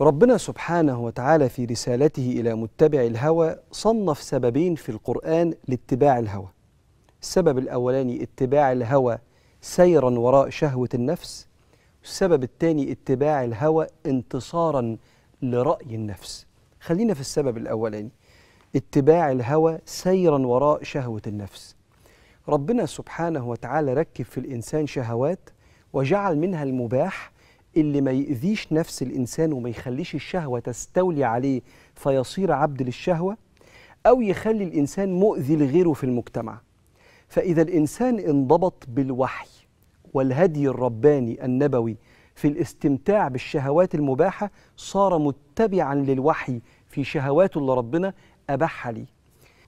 ربنا سبحانه وتعالى في رسالته إلى متبع الهوى صنف سببين في القرآن لاتباع الهوى السبب الأولاني اتباع الهوى سيرا وراء شهوة النفس السبب الثاني اتباع الهوى انتصارا لرأي النفس خلينا في السبب الأولاني اتباع الهوى سيرا وراء شهوة النفس ربنا سبحانه وتعالى ركب في الإنسان شهوات وجعل منها المباح اللي ما يأذيش نفس الإنسان وما يخليش الشهوة تستولي عليه فيصير عبد للشهوة أو يخلي الإنسان مؤذي لغيره في المجتمع فإذا الإنسان انضبط بالوحي والهدي الرباني النبوي في الاستمتاع بالشهوات المباحة صار متبعا للوحي في شهواته اللي ربنا أباحها ليه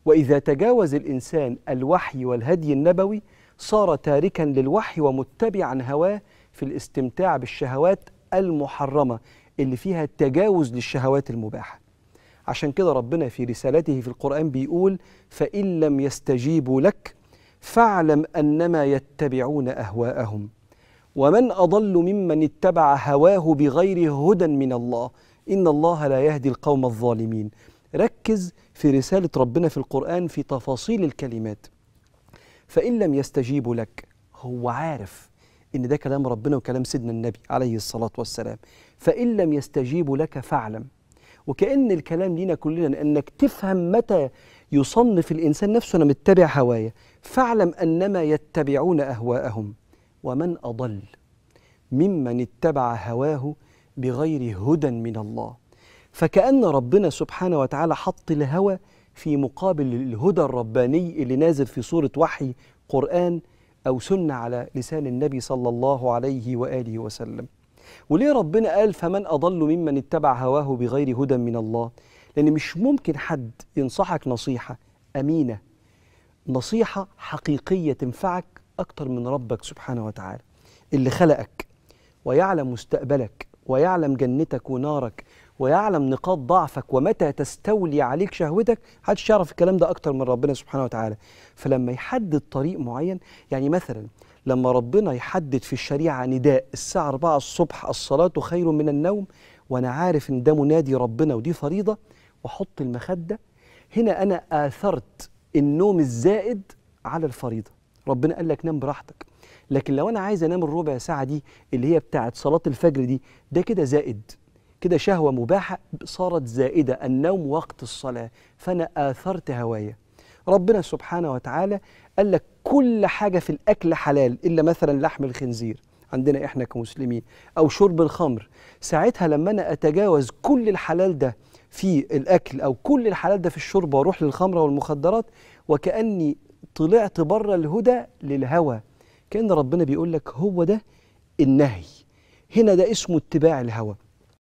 وإذا تجاوز الإنسان الوحي والهدي النبوي صار تاركا للوحي ومتبعا هواه في الاستمتاع بالشهوات المحرمة اللي فيها تجاوز للشهوات المباحة عشان كده ربنا في رسالته في القرآن بيقول فإن لم يستجيبوا لك فاعلم أنما يتبعون أهواءهم ومن أضل ممن اتبع هواه بغير هدى من الله إن الله لا يهدي القوم الظالمين ركز في رسالة ربنا في القرآن في تفاصيل الكلمات فإن لم يستجيبوا لك هو عارف إن ده كلام ربنا وكلام سيدنا النبي عليه الصلاة والسلام فإن لم يستجيبوا لك فاعلم وكأن الكلام لينا كلنا أنك تفهم متى يصنف الإنسان نفسه أنا متبع هوايا فاعلم أنما يتبعون أهواءهم ومن أضل ممن اتبع هواه بغير هدى من الله فكأن ربنا سبحانه وتعالى حط الهوى في مقابل الهدى الرباني اللي نازل في صورة وحي قرآن أو سنة على لسان النبي صلى الله عليه وآله وسلم وليه ربنا قال فمن أضل ممن اتبع هواه بغير هدى من الله لأن مش ممكن حد ينصحك نصيحة أمينة نصيحة حقيقية تنفعك أكتر من ربك سبحانه وتعالى اللي خلقك ويعلم مستقبلك ويعلم جنتك ونارك ويعلم نقاط ضعفك ومتى تستولي عليك شهوتك محدش يعرف الكلام ده اكتر من ربنا سبحانه وتعالى فلما يحدد طريق معين يعني مثلا لما ربنا يحدد في الشريعه نداء الساعه 4 الصبح الصلاه خير من النوم وانا عارف ان ده منادي ربنا ودي فريضه واحط المخده هنا انا اثرت النوم الزائد على الفريضه ربنا قال لك نام براحتك لكن لو انا عايز انام الربع ساعه دي اللي هي بتاعه صلاه الفجر دي ده كده زائد كده شهوه مباحه صارت زائده النوم وقت الصلاه فانا اثرت هوايا ربنا سبحانه وتعالى قال لك كل حاجه في الاكل حلال الا مثلا لحم الخنزير عندنا احنا كمسلمين او شرب الخمر ساعتها لما انا اتجاوز كل الحلال ده في الاكل او كل الحلال ده في الشرب واروح للخمره والمخدرات وكاني طلعت بره الهدى للهوى كان ربنا بيقول لك هو ده النهي هنا ده اسمه اتباع الهوى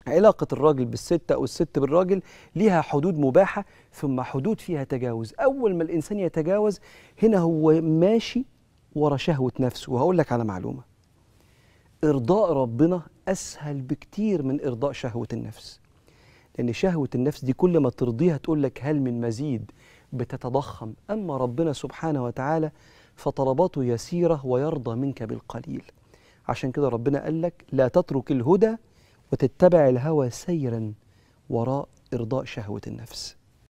علاقة الراجل بالست أو الست بالراجل ليها حدود مباحة ثم حدود فيها تجاوز أول ما الإنسان يتجاوز هنا هو ماشي ورا شهوة نفسه وهقول لك على معلومة إرضاء ربنا أسهل بكتير من إرضاء شهوة النفس لأن شهوة النفس دي كل ما ترضيها تقول لك هل من مزيد بتتضخم أما ربنا سبحانه وتعالى فطلباته يسيرة ويرضى منك بالقليل عشان كده ربنا قال لك لا تترك الهدى وتتبع الهوى سيرا وراء إرضاء شهوة النفس